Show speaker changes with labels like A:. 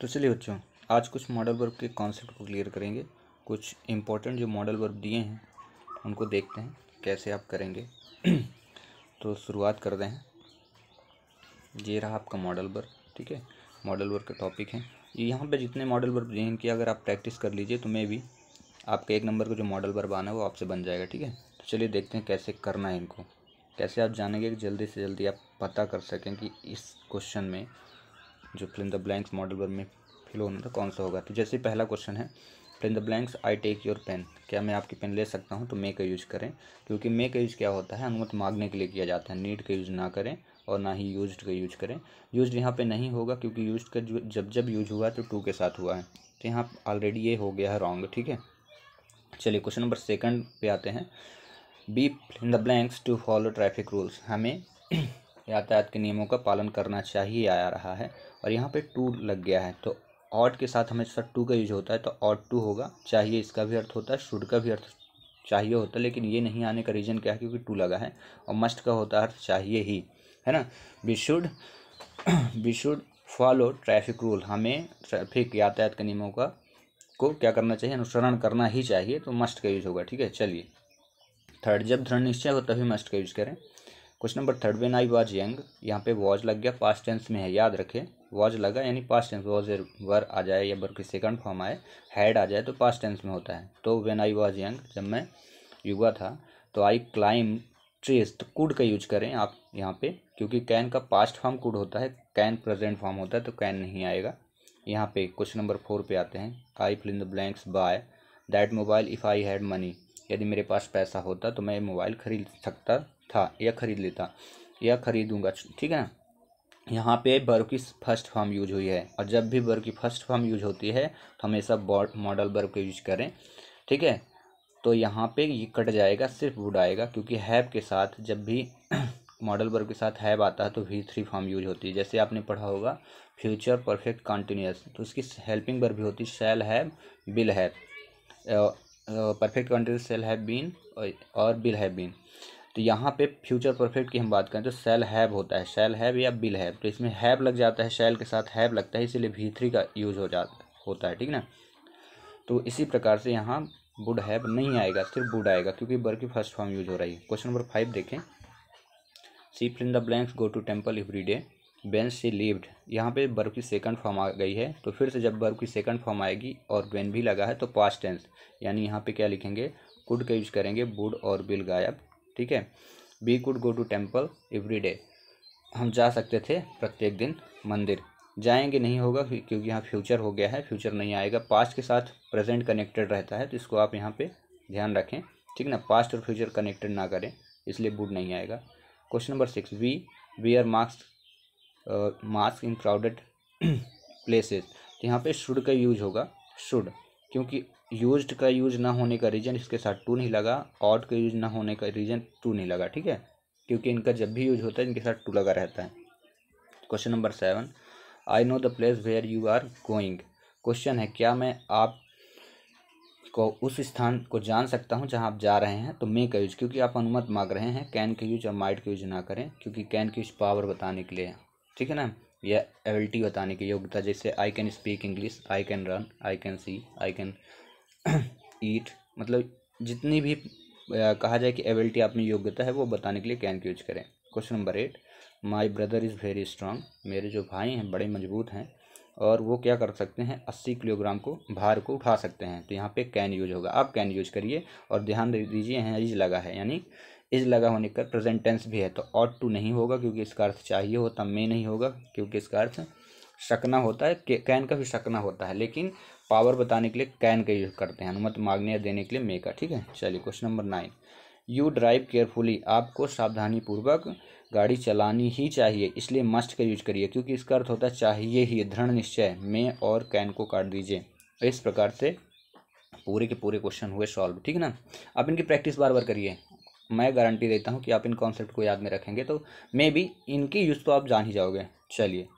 A: तो चलिए बच्चों आज कुछ मॉडल वर्ब के कॉन्सेप्ट को क्लियर करेंगे कुछ इम्पोर्टेंट जो मॉडल वर्ब दिए हैं उनको देखते हैं कैसे आप करेंगे तो शुरुआत कर दें ये रहा आपका मॉडल वर्ब ठीक है मॉडल वर्ब का टॉपिक है यहाँ पे जितने मॉडल वर्ब दिए हैं इनकी अगर आप प्रैक्टिस कर लीजिए तो मे भी आपका एक नंबर का जो मॉडल वर्ब आना है वो आपसे बन जाएगा ठीक है तो चलिए देखते हैं कैसे करना है इनको कैसे आप जानेंगे कि जल्दी से जल्दी आप पता कर सकें कि इस क्वेश्चन में जो fill in the blanks modal verb में फिल होना था कौन सा होगा तो जैसे पहला क्वेश्चन है fill in the blanks I take your pen क्या मैं आपकी पेन ले सकता हूँ तो मे का यूज़ करें क्योंकि मे का यूज़ क्या होता है अनुमति मांगने के लिए किया जाता है नीड का यूज़ ना करें और ना ही यूज का यूज करें यूज यहाँ पे नहीं होगा क्योंकि यूज का जब जब यूज हुआ तो टू के साथ हुआ है तो यहाँ ऑलरेडी ये हो गया है रॉन्ग ठीक है चलिए क्वेश्चन नंबर सेकंड पे आते हैं be in the blanks to follow traffic rules हमें यातायात के नियमों का पालन करना चाहिए आ रहा है और यहाँ पे टू लग गया है तो ऑट के साथ हमेशा टू का यूज होता है तो ऑट टू होगा चाहिए इसका भी अर्थ होता है शुड का भी अर्थ चाहिए होता है लेकिन ये नहीं आने का रीज़न क्या है क्योंकि टू लगा है और मस्ट का होता है अर्थ चाहिए ही है ना we should we should follow traffic rule हमें ट्रैफिक यातायात के नियमों का को क्या करना चाहिए अनुसरण करना ही चाहिए तो मस्ट का यूज होगा ठीक है चलिए थर्ड जब दृढ़ निश्चय हो तभी मस्ट का यूज करें question number third when I was young यहाँ पे वॉज लग गया पास्ट टेंस में है याद रखें वॉज लगा यानी पास्ट टेंस वॉज वर आ जाए या वर की सेकंड फॉर्म आए हैड आ जाए तो पास्ट टेंस में होता है तो वेन आई वॉज यंग जब मैं युवा था तो आई क्लाइम ट्रेस तो कुड का यूज करें आप यहाँ पे क्योंकि कैन का पास्ट फॉर्म कुड होता है कैन प्रेजेंट फॉर्म होता है तो कैन नहीं आएगा यहाँ पे क्वेश्चन नंबर फोर पे आते हैं I fill in the blanks buy that mobile if I had money यदि मेरे पास पैसा होता तो मैं मोबाइल खरीद सकता था यह खरीद लेता यह खरीदूंगा ठीक है ना यहाँ पे बर्व की फर्स्ट फॉर्म यूज हुई है और जब भी बर्व की फर्स्ट फॉर्म यूज होती है तो हमेशा बॉड मॉडल बर्व का यूज करें ठीक है तो यहाँ पे ये कट जाएगा सिर्फ वुड आएगा क्योंकि हैब के साथ जब भी मॉडल बर्व के साथ हैब आता है तो वी थ्री फॉर्म यूज होती है जैसे आपने पढ़ा होगा फ्यूचर परफेक्ट कॉन्टीन्यूस तो उसकी हेल्पिंग वर्ब भी होती है cell have will have perfect continuous shall have been और बिल हैब बीन तो यहाँ पे फ्यूचर परफेक्ट की हम बात करें तो सेल हैव होता है सेल हैव या बिल हैव तो इसमें हैव लग जाता है सेल के साथ हैव लगता है इसीलिए भी थ्री का यूज हो जाता होता है ठीक ना तो इसी प्रकार से यहाँ वुड हैव नहीं आएगा सिर्फ वुड आएगा क्योंकि बर की फर्स्ट फॉर्म यूज हो रही है क्वेश्चन नंबर फाइव देखें she fill the blanks go to temple every day when she lived यहाँ पे बर्फ की सेकंड फॉर्म आ गई है तो फिर से जब बर्फ की सेकंड फॉर्म आएगी और वेन भी लगा है तो पास्ट टेंस यानी यहाँ पे क्या लिखेंगे कुड का यूज करेंगे बुड और बिल गायब ठीक है we could go to temple every day हम जा सकते थे प्रत्येक दिन मंदिर जाएंगे नहीं होगा क्योंकि यहाँ फ्यूचर हो गया है फ्यूचर नहीं आएगा पास्ट के साथ प्रेजेंट कनेक्टेड रहता है तो इसको आप यहाँ पे ध्यान रखें ठीक ना पास्ट और फ्यूचर कनेक्टेड ना करें इसलिए बुड नहीं आएगा question number six we we are mask mask in crowded places तो यहाँ पे शुड का यूज होगा शुड क्योंकि यूज का यूज ना होने का रीज़न इसके साथ टू नहीं लगा ऑड का यूज ना होने का रीज़न टू नहीं लगा ठीक है क्योंकि इनका जब भी यूज होता है इनके साथ टू लगा रहता है question number seven I know the place where you are going question है क्या मैं आप को उस स्थान को जान सकता हूँ जहाँ आप जा रहे हैं तो मे का यूज क्योंकि आप अनुमत मांग रहे हैं कैन का यूज और माइट का यूज ना करें क्योंकि कैन के यूज पावर बताने के लिए ठीक है ना या एबिलिटी बताने की योग्यता जैसे I can speak English I can run I can see I can eat मतलब जितनी भी कहा जाए कि एबिलिटी आप में योग्यता है वो बताने के लिए कैन का यूज करें question number eight my brother is very strong मेरे जो भाई हैं बड़े मजबूत हैं और वो क्या कर सकते हैं अस्सी किलोग्राम को भार को उठा सकते हैं तो यहाँ पे कैन यूज होगा आप कैन यूज करिए और ध्यान दीजिए यहाँ लगा है यानी इज लगा होने का प्रेजेंट टेंस भी है तो ऑट टू नहीं होगा क्योंकि इसका अर्थ चाहिए होता मे नहीं होगा क्योंकि इसका अर्थ शकना होता है कैन का भी शकना होता है लेकिन पावर बताने के लिए कैन का यूज करते हैं अनुमत मांगने या देने के लिए मे का ठीक है चलिए question number nine you drive carefully आपको सावधानी पूर्वक गाड़ी चलानी ही चाहिए इसलिए मस्ट का यूज करिए क्योंकि इसका अर्थ होता है चाहिए ही दृढ़ निश्चय मे और कैन को काट दीजिए इस प्रकार से पूरे के पूरे क्वेश्चन हुए सॉल्व ठीक है ना अब इनकी प्रैक्टिस बार बार करिए मैं गारंटी देता हूँ कि आप इन कॉन्सेप्ट को याद में रखेंगे तो मे बी इनकी यूज़ तो आप जान ही जाओगे चलिए